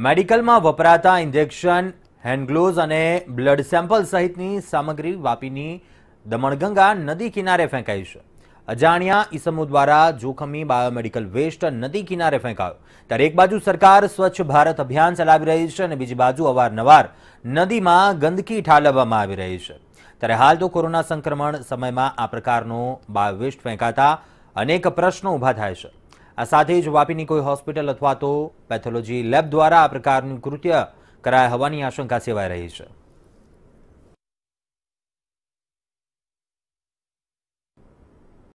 મેડિકલમાં વપરાતા ઇન્જેક્શન હેન્ડગ્લોઝ અને blood sample સહિતની સામગ્રી વાપીની દમણગંગા નદી કિનારે ફેંકાઈ છે અજાણ્યા ઇસમો દ્વારા જોખમી બાયોમેડિકલ વેસ્ટ નદી કિનારે ફેંકાયો ત્યારે એક બાજુ સરકાર સ્વચ્છ ભારત અભિયાન ચલાવી રહી છે અને બીજી બાજુ અવારનવાર નદીમાં ગંદકી ઠાલવવામાં આવી રહી છે ત્યારે હાલ તો કોરોના સંક્રમણ સમયમાં આ પ્રકારનો બાયોવેસ્ટ ફેંકાતા અનેક પ્રશ્નો ઊભા થાય છે આ સાથે જ વાપીની કોઈ હોસ્પિટલ અથવા તો પેથોલોજી લેબ દ્વારા આ પ્રકારનું કૃત્ય કરાયા હોવાની આશંકા સેવાઈ રહી છે